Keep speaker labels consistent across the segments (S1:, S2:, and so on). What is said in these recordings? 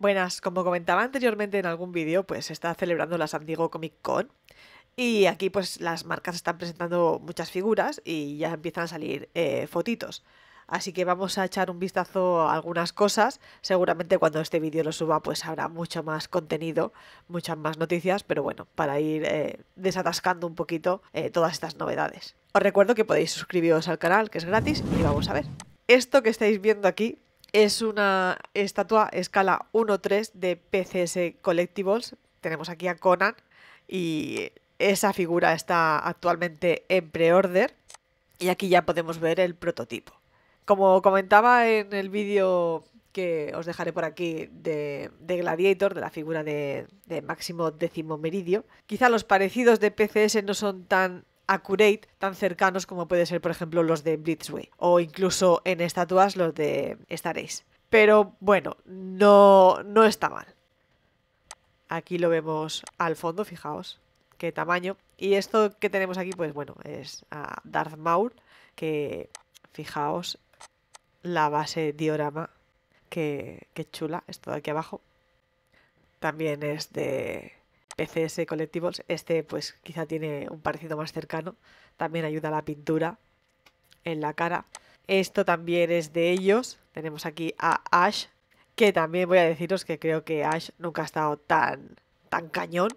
S1: Buenas, como comentaba anteriormente en algún vídeo, pues se está celebrando la San Diego Comic Con y aquí pues las marcas están presentando muchas figuras y ya empiezan a salir eh, fotitos. Así que vamos a echar un vistazo a algunas cosas. Seguramente cuando este vídeo lo suba pues habrá mucho más contenido, muchas más noticias, pero bueno, para ir eh, desatascando un poquito eh, todas estas novedades. Os recuerdo que podéis suscribiros al canal, que es gratis, y vamos a ver. Esto que estáis viendo aquí es una estatua escala 1-3 de PCS Collectibles. Tenemos aquí a Conan y esa figura está actualmente en pre-order y aquí ya podemos ver el prototipo. Como comentaba en el vídeo que os dejaré por aquí de, Gladiator, de la figura de, de Máximo Décimo Meridio, quizá los parecidos de PCS no son tan accurate tan cercanos como puede ser, por ejemplo, los de Blitzway o incluso en estatuas los de Star Pero bueno, no, no está mal. Aquí lo vemos al fondo, fijaos qué tamaño. Y esto que tenemos aquí, pues bueno, es a Darth Maul, que fijaos la base diorama, que, que chula, esto de aquí abajo. También es de PCS Collectibles, este pues quizá tiene un parecido más cercano, también ayuda a la pintura en la cara. Esto también es de ellos, tenemos aquí a Ash, que también voy a deciros que creo que Ash nunca ha estado tan, tan cañón.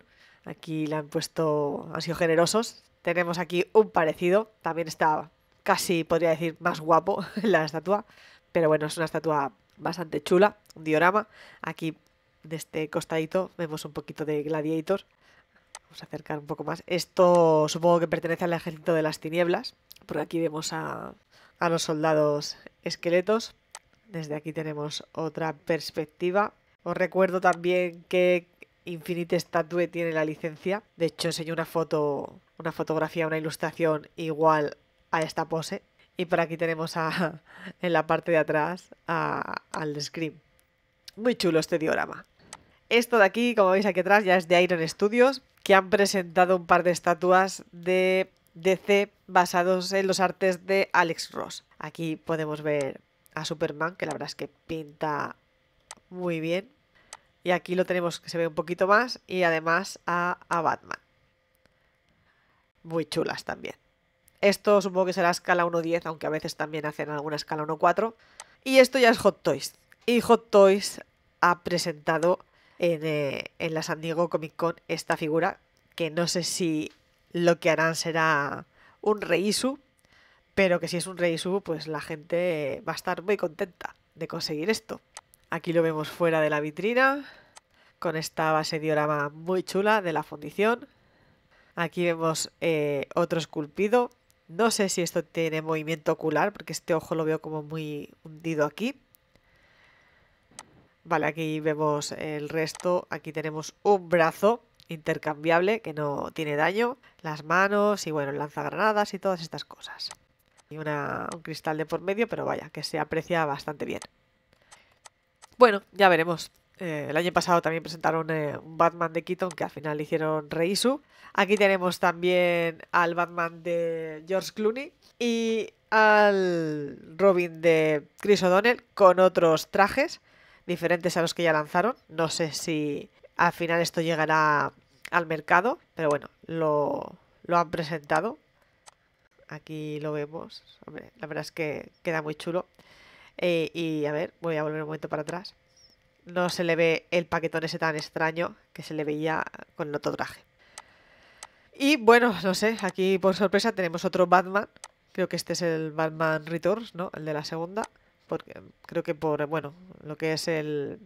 S1: Aquí le han puesto, han sido generosos. Tenemos aquí un parecido, también está casi, podría decir, más guapo la estatua, pero bueno, es una estatua bastante chula, un diorama. Aquí de este costadito vemos un poquito de Gladiator. Vamos a acercar un poco más. Esto supongo que pertenece al ejército de las tinieblas, por aquí vemos a, los soldados esqueletos. Desde aquí tenemos otra perspectiva. Os recuerdo también que Infinite Statue tiene la licencia. De hecho, enseño una foto, una fotografía, una ilustración igual a esta pose. Y por aquí tenemos a, en la parte de atrás al Scream. Muy chulo este diorama. Esto de aquí, como veis aquí atrás, ya es de Iron Studios, que han presentado un par de estatuas de DC basados en los artes de Alex Ross. Aquí podemos ver a Superman, que la verdad es que pinta muy bien. Y aquí lo tenemos que se ve un poquito más y además a, Batman. Muy chulas también. Esto supongo que será escala 1.10, aunque a veces también hacen alguna escala 1.4. Y esto ya es Hot Toys. Y Hot Toys ha presentado eh, en, la San Diego Comic Con esta figura, que no sé si lo que harán será un reisu, pero que si es un reisu, pues la gente va a estar muy contenta de conseguir esto. Aquí lo vemos fuera de la vitrina, con esta base diorama muy chula de la fundición. Aquí vemos eh, otro esculpido. No sé si esto tiene movimiento ocular, porque este ojo lo veo como muy hundido aquí. Vale, aquí vemos el resto. Aquí tenemos un brazo intercambiable que no tiene daño. Las manos y bueno, lanzagranadas y todas estas cosas. Y una, un cristal de por medio, pero vaya, que se aprecia bastante bien. Bueno, ya veremos. Eh, el año pasado también presentaron eh, un Batman de Keaton que al final hicieron Reisu Aquí tenemos también al Batman de George Clooney y al Robin de Chris O'Donnell con otros trajes diferentes a los que ya lanzaron. No sé si al final esto llegará al mercado, pero bueno, lo, han presentado. Aquí lo vemos. la verdad es que queda muy chulo. Eh, y a ver, voy a volver un momento para atrás. No se le ve el paquetón ese tan extraño que se le veía con el otro traje. Y bueno, no sé, aquí por sorpresa tenemos otro Batman. Creo que este es el Batman Returns, ¿no? El de la segunda creo que por, bueno, lo que es el,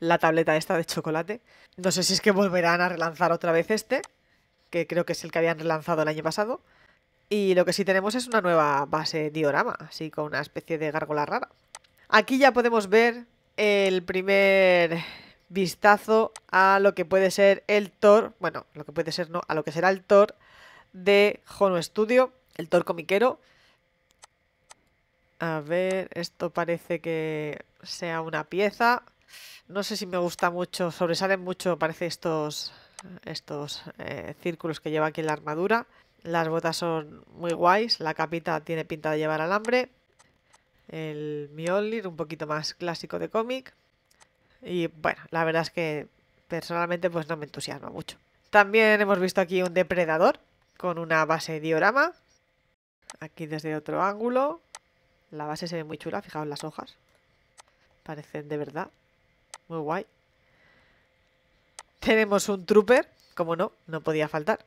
S1: la tableta esta de chocolate. No sé si es que volverán a relanzar otra vez este, que creo que es el que habían relanzado el año pasado. Y lo que sí tenemos es una nueva base diorama, así con una especie de gárgola rara. Aquí ya podemos ver el primer vistazo a lo que puede ser el Thor, bueno, lo que puede ser no, a lo que será el Thor de Hono Studio, el Thor comiquero, a ver, esto parece que sea una pieza. No sé si me gusta mucho, sobresalen mucho, parece estos, estos eh, círculos que lleva aquí la armadura. Las botas son muy guays, la capita tiene pinta de llevar alambre. El Mjolnir, un poquito más clásico de cómic. Y bueno, la verdad es que personalmente pues no me entusiasma mucho. También hemos visto aquí un depredador con una base diorama. Aquí desde otro ángulo. La base se ve muy chula, fijaos las hojas. Parecen de verdad. Muy guay. Tenemos un trooper, como no, no podía faltar.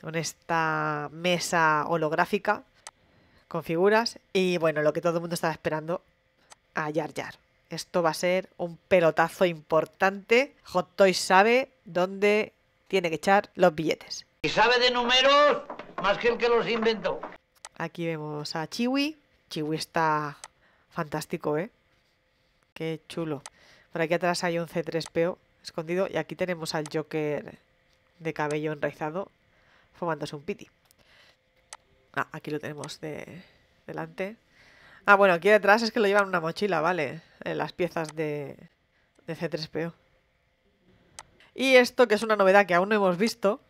S1: Con esta mesa holográfica con figuras. Y bueno, lo que todo el mundo estaba esperando, a Yar Yar. Esto va a ser un pelotazo importante. Hot Toys sabe dónde tiene que echar los billetes. Y sabe de números más que el que los inventó. Aquí vemos a Chiwi, Chiwi está fantástico, ¿eh? Qué chulo. Por aquí atrás hay un C3PO escondido y aquí tenemos al Joker de cabello enraizado fumándose un piti. Ah, aquí lo tenemos de delante. Ah, bueno, aquí detrás es que lo llevan una mochila, vale. Eh, las piezas de, C3PO. Y esto, que es una novedad que aún no hemos visto,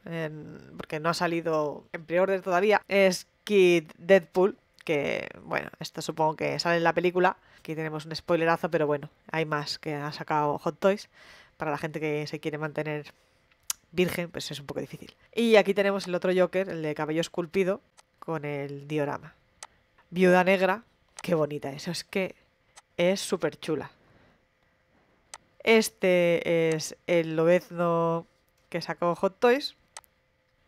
S1: porque no ha salido en pre-order todavía, es Kid Deadpool, que, bueno, esto supongo que sale en la película. Aquí tenemos un spoilerazo, pero bueno, hay más que ha sacado Hot Toys. Para la gente que se quiere mantener virgen, pues es un poco difícil. Y aquí tenemos el otro Joker, el de cabello esculpido, con el diorama. Viuda negra, qué bonita, eso es que es súper chula. Este es el lobezno que sacó Hot Toys.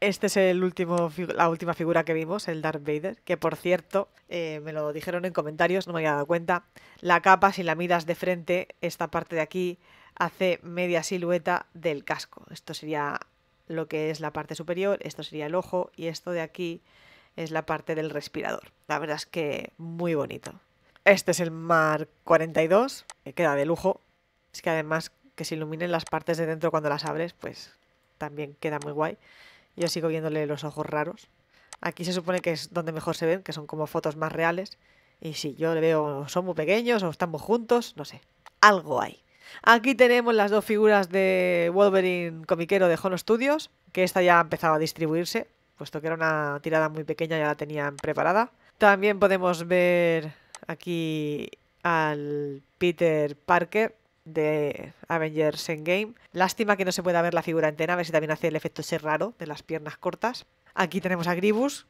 S1: Este es la última figura que vimos, el Darth Vader, que por cierto, eh, me lo dijeron en comentarios, no me había dado cuenta. La capa, si la miras de frente, esta parte de aquí hace media silueta del casco. Esto sería lo que es la parte superior, esto sería el ojo y esto de aquí es la parte del respirador. La verdad es que muy bonito. Este es el Mark 42, que queda de lujo. Es que además que se iluminen las partes de dentro cuando las abres, pues también queda muy guay. Yo sigo viéndole los ojos raros. Aquí se supone que es donde mejor se ven, que son como fotos más reales. Y si sí, yo le veo, son muy pequeños o estamos juntos, no sé. Algo hay. Aquí tenemos las dos figuras de Wolverine comiquero de Hono Studios, que esta ya ha empezado a distribuirse, puesto que era una tirada muy pequeña, ya la tenían preparada. También podemos ver aquí al Peter Parker, de Avengers Endgame. Lástima que no se pueda ver la figura entera, a ver si también hace el efecto ese raro de las piernas cortas. Aquí tenemos a Gribus.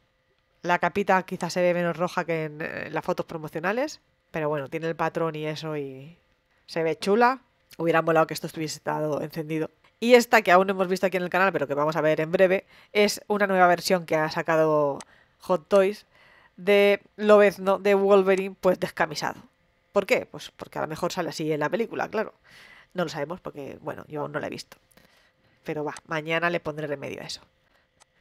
S1: La capita quizás se ve menos roja que en, las fotos promocionales, pero bueno, tiene el patrón y eso y se ve chula. Hubiera molado que esto estuviese estado encendido. Y esta que aún no hemos visto aquí en el canal, pero que vamos a ver en breve, es una nueva versión que ha sacado Hot Toys de no, de Wolverine pues descamisado. ¿Por qué? Pues porque a lo mejor sale así en la película, claro. No lo sabemos porque, bueno, yo aún no la he visto. Pero va, mañana le pondré remedio a eso.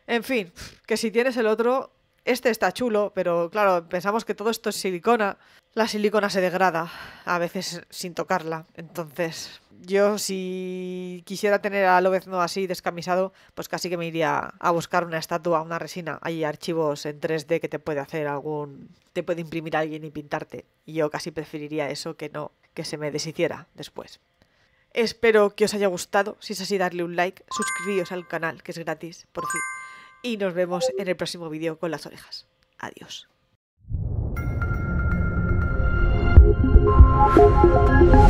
S1: En fin, que si tienes el otro, este está chulo, pero claro, pensamos que todo esto es silicona la silicona se degrada, a veces sin tocarla. Entonces, yo si quisiera tener a Lobezno así descamisado, pues casi que me iría a buscar una estatua, una resina. Hay archivos en 3D que te puede hacer algún. te puede imprimir alguien y pintarte. yo casi preferiría eso que no, que se me deshiciera después. Espero que os haya gustado. Si es así, darle un like, suscribíos al canal, que es gratis, por fin. Y nos vemos en el próximo vídeo con las orejas. Adiós. Thank you.